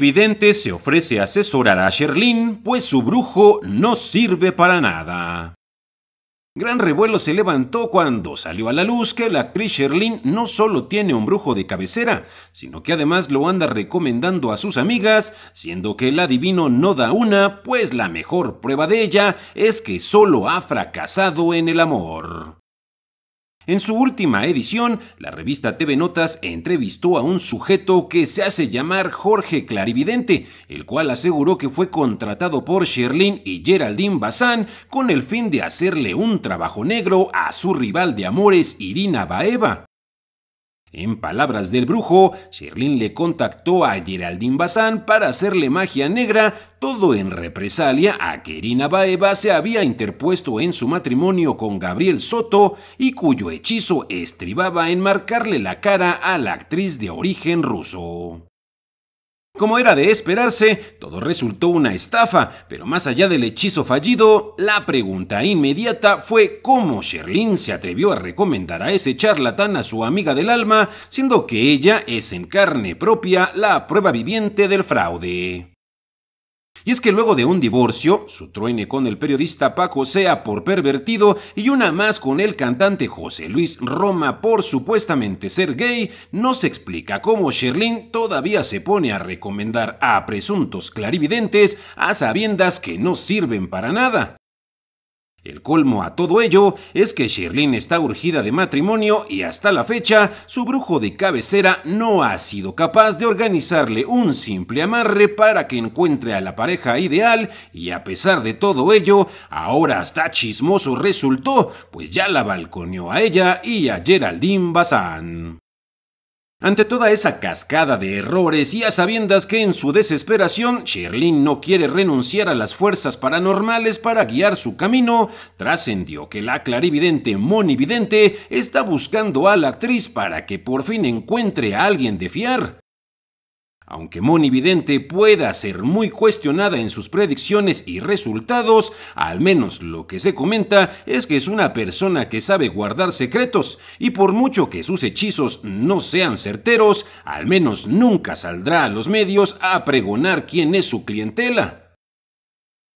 Vidente se ofrece a asesorar a Sherlyn, pues su brujo no sirve para nada. Gran revuelo se levantó cuando salió a la luz que la actriz Sherlyn no solo tiene un brujo de cabecera, sino que además lo anda recomendando a sus amigas, siendo que el adivino no da una, pues la mejor prueba de ella es que solo ha fracasado en el amor. En su última edición, la revista TV Notas entrevistó a un sujeto que se hace llamar Jorge Clarividente, el cual aseguró que fue contratado por Sherlyn y Geraldine Bazán con el fin de hacerle un trabajo negro a su rival de amores Irina Baeva. En palabras del brujo, Sherlin le contactó a Geraldine Bazán para hacerle magia negra, todo en represalia a que Irina Baeva se había interpuesto en su matrimonio con Gabriel Soto y cuyo hechizo estribaba en marcarle la cara a la actriz de origen ruso. Como era de esperarse, todo resultó una estafa, pero más allá del hechizo fallido, la pregunta inmediata fue cómo Sherlyn se atrevió a recomendar a ese charlatán a su amiga del alma, siendo que ella es en carne propia la prueba viviente del fraude. Y es que luego de un divorcio, su truene con el periodista Paco Sea por pervertido y una más con el cantante José Luis Roma por supuestamente ser gay, no se explica cómo Sherlyn todavía se pone a recomendar a presuntos clarividentes a sabiendas que no sirven para nada. El colmo a todo ello es que Sherlyn está urgida de matrimonio y hasta la fecha su brujo de cabecera no ha sido capaz de organizarle un simple amarre para que encuentre a la pareja ideal y a pesar de todo ello, ahora hasta chismoso resultó, pues ya la balconeó a ella y a Geraldine Bazán. Ante toda esa cascada de errores y a sabiendas que en su desesperación Sherlyn no quiere renunciar a las fuerzas paranormales para guiar su camino, trascendió que la clarividente monividente está buscando a la actriz para que por fin encuentre a alguien de fiar. Aunque Moni Vidente pueda ser muy cuestionada en sus predicciones y resultados, al menos lo que se comenta es que es una persona que sabe guardar secretos y por mucho que sus hechizos no sean certeros, al menos nunca saldrá a los medios a pregonar quién es su clientela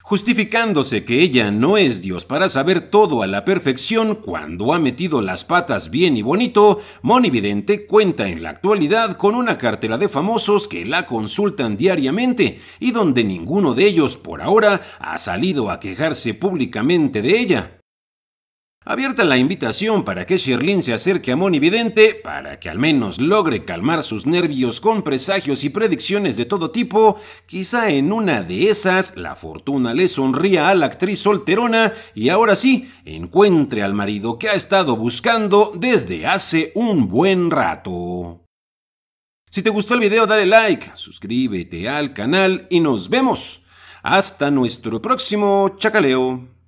justificándose que ella no es Dios para saber todo a la perfección cuando ha metido las patas bien y bonito, Monividente cuenta en la actualidad con una cartela de famosos que la consultan diariamente y donde ninguno de ellos por ahora ha salido a quejarse públicamente de ella. Abierta la invitación para que Sherlyn se acerque a Monividente para que al menos logre calmar sus nervios con presagios y predicciones de todo tipo, quizá en una de esas la fortuna le sonría a la actriz solterona y ahora sí encuentre al marido que ha estado buscando desde hace un buen rato. Si te gustó el video dale like, suscríbete al canal y nos vemos. Hasta nuestro próximo chacaleo.